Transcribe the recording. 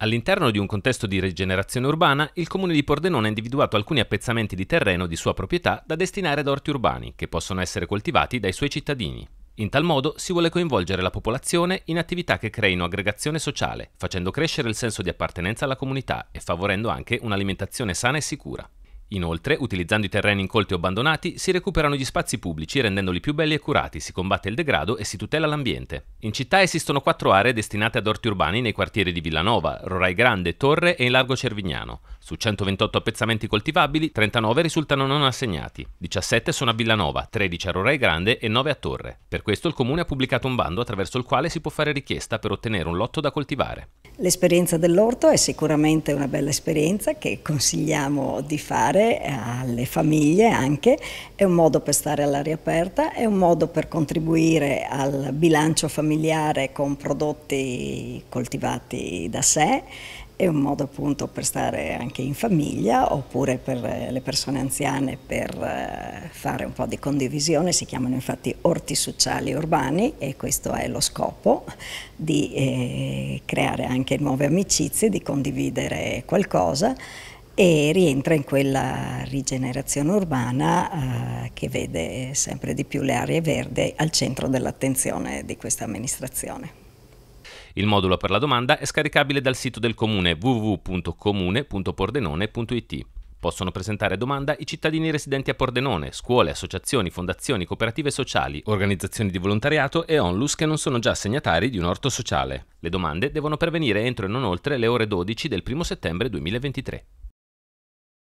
All'interno di un contesto di rigenerazione urbana, il comune di Pordenone ha individuato alcuni appezzamenti di terreno di sua proprietà da destinare ad orti urbani, che possono essere coltivati dai suoi cittadini. In tal modo si vuole coinvolgere la popolazione in attività che creino aggregazione sociale, facendo crescere il senso di appartenenza alla comunità e favorendo anche un'alimentazione sana e sicura. Inoltre, utilizzando i terreni incolti o abbandonati, si recuperano gli spazi pubblici rendendoli più belli e curati, si combatte il degrado e si tutela l'ambiente. In città esistono quattro aree destinate ad orti urbani nei quartieri di Villanova, Rorai Grande, Torre e in Largo Cervignano. Su 128 appezzamenti coltivabili, 39 risultano non assegnati, 17 sono a Villanova, 13 a Rorai Grande e 9 a Torre. Per questo il comune ha pubblicato un bando attraverso il quale si può fare richiesta per ottenere un lotto da coltivare. L'esperienza dell'orto è sicuramente una bella esperienza che consigliamo di fare dare alle famiglie anche, è un modo per stare all'aria aperta, è un modo per contribuire al bilancio familiare con prodotti coltivati da sé, è un modo appunto per stare anche in famiglia oppure per eh, le persone anziane per eh, fare un po' di condivisione, si chiamano infatti orti sociali urbani e questo è lo scopo di eh, creare anche nuove amicizie, di condividere qualcosa e rientra in quella rigenerazione urbana eh, che vede sempre di più le aree verdi al centro dell'attenzione di questa amministrazione. Il modulo per la domanda è scaricabile dal sito del comune www.comune.pordenone.it. Possono presentare domanda i cittadini residenti a Pordenone, scuole, associazioni, fondazioni, cooperative sociali, organizzazioni di volontariato e onlus che non sono già segnatari di un orto sociale. Le domande devono pervenire entro e non oltre le ore 12 del 1 settembre 2023.